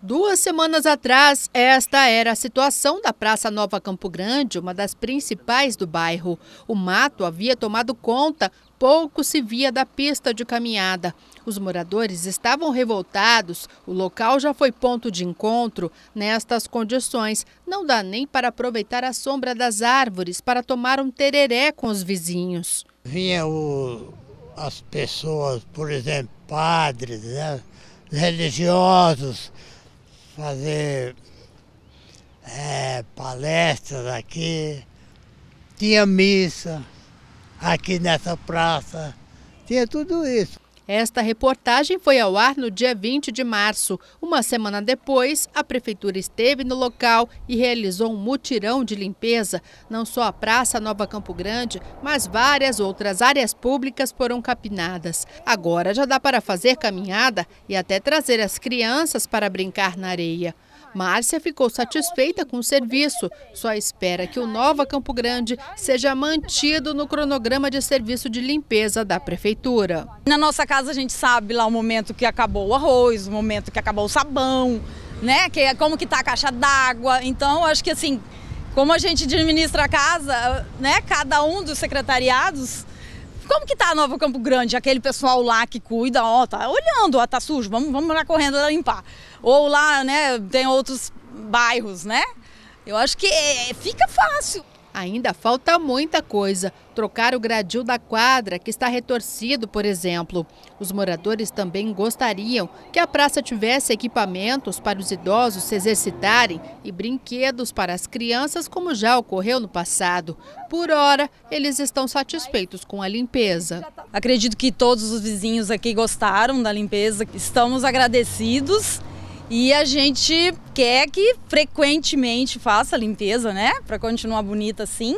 Duas semanas atrás, esta era a situação da Praça Nova Campo Grande, uma das principais do bairro. O mato havia tomado conta, pouco se via da pista de caminhada. Os moradores estavam revoltados, o local já foi ponto de encontro. Nestas condições, não dá nem para aproveitar a sombra das árvores para tomar um tereré com os vizinhos. Vinha o, as pessoas, por exemplo, padres, né, religiosos, fazer é, palestras aqui, tinha missa aqui nessa praça, tinha tudo isso. Esta reportagem foi ao ar no dia 20 de março. Uma semana depois, a prefeitura esteve no local e realizou um mutirão de limpeza. Não só a Praça Nova Campo Grande, mas várias outras áreas públicas foram capinadas. Agora já dá para fazer caminhada e até trazer as crianças para brincar na areia. Márcia ficou satisfeita com o serviço, só espera que o Nova Campo Grande seja mantido no cronograma de serviço de limpeza da prefeitura. Na nossa casa a gente sabe lá o momento que acabou o arroz, o momento que acabou o sabão, né? Que, é como que tá a caixa d'água. Então, acho que assim, como a gente administra a casa, né? Cada um dos secretariados como que tá a Nova Campo Grande? Aquele pessoal lá que cuida, ó, tá olhando, ó, tá sujo, vamos, vamos lá correndo limpar. Ou lá, né, tem outros bairros, né? Eu acho que é, é fica fácil. Ainda falta muita coisa. Trocar o gradil da quadra, que está retorcido, por exemplo. Os moradores também gostariam que a praça tivesse equipamentos para os idosos se exercitarem e brinquedos para as crianças, como já ocorreu no passado. Por hora, eles estão satisfeitos com a limpeza. Acredito que todos os vizinhos aqui gostaram da limpeza. Estamos agradecidos e a gente quer que frequentemente faça a limpeza, né? Para continuar bonita assim.